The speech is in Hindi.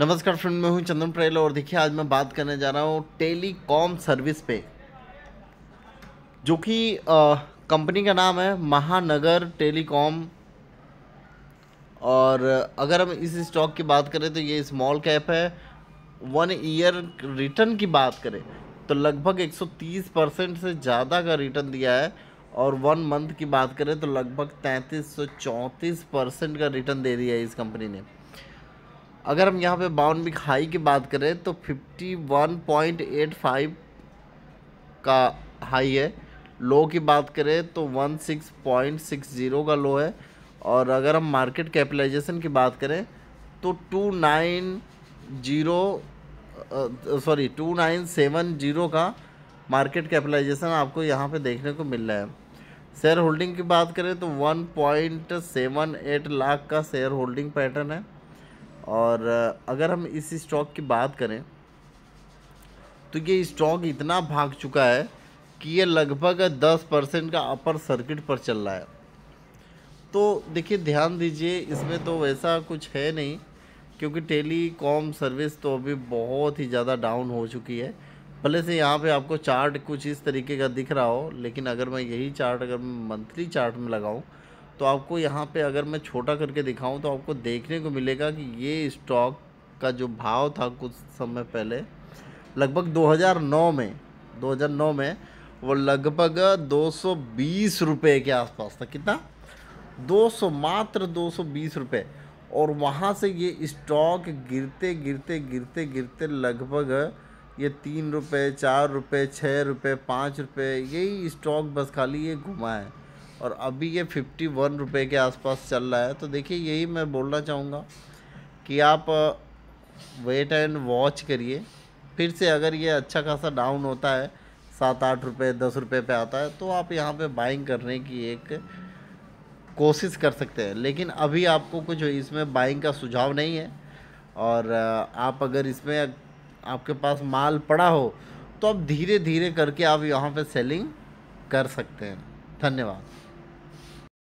नमस्कार फ्रेंड मैं हूं चंदन प्रेल और देखिए आज मैं बात करने जा रहा हूं टेलीकॉम सर्विस पे जो कि कंपनी का नाम है महानगर टेलीकॉम और अगर हम इस स्टॉक की बात करें तो ये स्मॉल कैप है वन ईयर रिटर्न की बात करें तो लगभग 130 परसेंट से ज़्यादा का रिटर्न दिया है और वन मंथ की बात करें तो लगभग तैंतीस सौ परसेंट का रिटर्न दे दिया है इस कंपनी ने अगर हम यहाँ पे बाउंड बिक हाई की बात करें तो 51.85 का हाई है लो की बात करें तो 16.60 का लो है और अगर हम मार्केट कैपिटलाइजेशन की बात करें तो two nine zero sorry two nine seven zero का मार्केट कैपिटलाइजेशन आपको यहाँ पे देखने को मिल रहा है शेयर होल्डिंग की बात करें तो 1.78 लाख का शेयर होल्डिंग पैटर्न है और अगर हम इस स्टॉक की बात करें तो ये स्टॉक इतना भाग चुका है कि ये लगभग दस परसेंट का अपर सर्किट पर चल रहा है तो देखिए ध्यान दीजिए इसमें तो वैसा कुछ है नहीं क्योंकि टेलीकॉम सर्विस तो अभी बहुत ही ज़्यादा डाउन हो चुकी है भले से यहाँ पे आपको चार्ट कुछ इस तरीके का दिख रहा हो लेकिन अगर मैं यही चार्ट अगर मंथली चार्ट में लगाऊँ तो आपको यहाँ पे अगर मैं छोटा करके दिखाऊं तो आपको देखने को मिलेगा कि ये स्टॉक का जो भाव था कुछ समय पहले लगभग 2009 में 2009 में वो लगभग 220 सौ के आसपास था कितना 200 मात्र 220 सौ और वहाँ से ये स्टॉक गिरते गिरते गिरते गिरते लगभग ये तीन रुपये चार रुपये छः रुपये पाँच रुपये यही स्टॉक बस खाली ये घुमा है और अभी ये फिफ्टी वन रुपये के आसपास चल रहा है तो देखिए यही मैं बोलना चाहूँगा कि आप वेट एंड वॉच करिए फिर से अगर ये अच्छा खासा डाउन होता है सात आठ रुपये दस रुपये पे आता है तो आप यहाँ पे बाइंग करने की एक कोशिश कर सकते हैं लेकिन अभी आपको कुछ इसमें बाइंग का सुझाव नहीं है और आप अगर इसमें आपके पास माल पड़ा हो तो आप धीरे धीरे करके आप यहाँ पे सेलिंग कर सकते हैं धन्यवाद